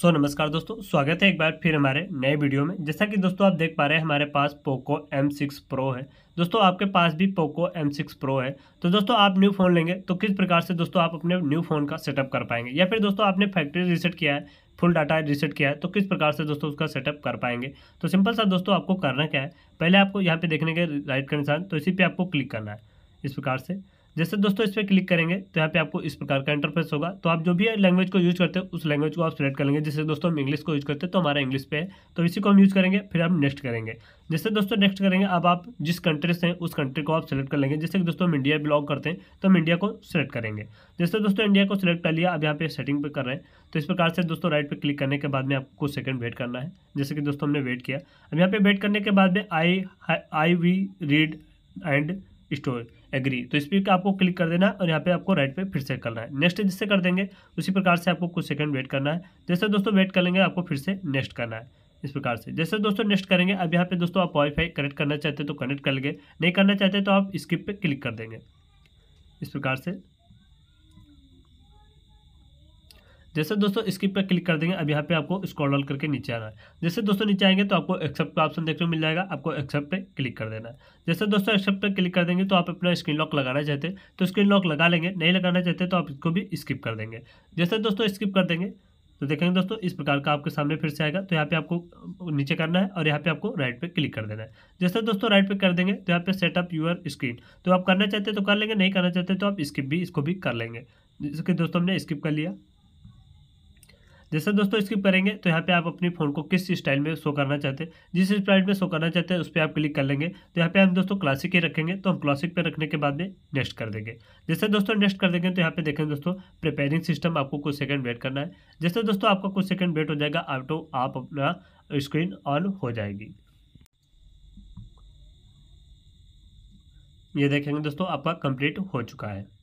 सो so, नमस्कार दोस्तों स्वागत है एक बार फिर हमारे नए वीडियो में जैसा कि दोस्तों आप देख पा रहे हैं हमारे पास पोको M6 Pro है दोस्तों आपके पास भी पोको M6 Pro है तो दोस्तों आप न्यू फ़ोन लेंगे तो किस प्रकार से दोस्तों आप अपने न्यू फ़ोन का सेटअप कर पाएंगे या फिर दोस्तों आपने फैक्ट्री रिसेट किया है फुल डाटा रिसेट किया है तो किस प्रकार से दोस्तों उसका सेटअप कर पाएंगे तो सिंपल सा दोस्तों आपको करना क्या है पहले आपको यहाँ पर देखने के राइट का तो इसी पर आपको क्लिक करना है इस प्रकार से जैसे दोस्तों इस पर क्लिक करेंगे तो यहाँ पे आपको इस प्रकार का इंटरफेस होगा तो आप जो भी लैंग्वेज को यूज करते हैं उस लैंग्वेज को आप सिलेक्ट कर लेंगे जैसे दोस्तों हम इंग्लिश को यूज करते हैं तो हमारा इंग्लिश पे है तो इसी को हम यूज करेंगे फिर हम नेक्स्ट करेंगे जैसे दोस्तों नेक्स्ट करेंगे अब आप जिस कंट्री से हैं उस कंट्री को आप सिलेक्ट कर लेंगे जैसे कि दोस्तों हम इंडिया बिलोंग करते हैं तो हम इंडिया को सिलेक्ट करेंगे जैसे दोस्तों इंडिया को सिलेक्ट कर लिया अब यहाँ पे सेटिंग पे कर रहे हैं तो इस प्रकार से दोस्तों राइट पे क्लिक करने के बाद में आपको कुछ सेकंड वेट करना है जैसे कि दोस्तों हमने वेट किया अब यहाँ पे वेट करने के बाद में I I V read and store agree तो इस पर आपको क्लिक कर देना और यहाँ पे आपको राइट पे फिर से करना है नेक्स्ट जिससे कर देंगे उसी प्रकार से आपको कुछ सेकंड वेट करना है जैसे दोस्तों वेट कर लेंगे आपको फिर से नेक्स्ट करना है इस प्रकार से जैसे दोस्तों नेक्स्ट करेंगे अब यहाँ पे दोस्तों आप वाईफाई कनेक्ट करना चाहते हैं तो कनेक्ट कर लेंगे नहीं करना चाहते तो आप स्किप पे क्लिक कर देंगे इस प्रकार से जैसे दोस्तों स्किप पर क्लिक कर देंगे अब यहाँ पे आपको स्क्रॉल डाउन करके नीचे आना है जैसे दोस्तों नीचे आएंगे तो आपको एक्सेप्ट का ऑप्शन देखने को मिल जाएगा आपको एक्सेप्ट पे क्लिक कर देना है जैसे दोस्तों एक्सेप्ट पे क्लिक कर देंगे तो आप अपना स्क्रीन लॉक लगाना चाहते हैं तो स्क्रीन लॉक लगा लेंगे नहीं लगाना चाहते तो आप इसको भी स्किप कर देंगे जैसे दोस्तों स्किप कर देंगे तो देखेंगे दोस्तों इस प्रकार का आपके सामने फिर से आएगा तो यहाँ पे आपको नीचे करना है और यहाँ पे आपको राइट पे क्लिक कर देना है जैसे दोस्तों राइट पे कर देंगे तो यहाँ पे सेटअप यूर स्क्रीन तो आप करना चाहते हैं तो कर लेंगे नहीं करना चाहते तो आप स्किप भी इसको भी कर लेंगे जैसे कि दोस्तों हमने स्किप कर लिया जैसे दोस्तों इसकी करेंगे तो यहाँ पे आप अपनी फ़ोन को किस स्टाइल में शो करना चाहते हैं जिस स्टाइल में शो करना चाहते हैं उस पर आप क्लिक कर लेंगे तो यहाँ पे हम दोस्तों क्लासिक ही रखेंगे तो हम क्लासिक पे रखने के बाद में नेक्स्ट कर देंगे जैसे दोस्तों नेक्स्ट कर देंगे तो यहाँ पे देखें दोस्तों प्रिपेयरिंग सिस्टम आपको कुछ सेकंड वेट करना है जैसे दोस्तों आपका कुछ सेकंड वेट हो जाएगा आप तो आप अपना स्क्रीन ऑन हो जाएगी ये देखेंगे दोस्तों आपका कंप्लीट हो चुका है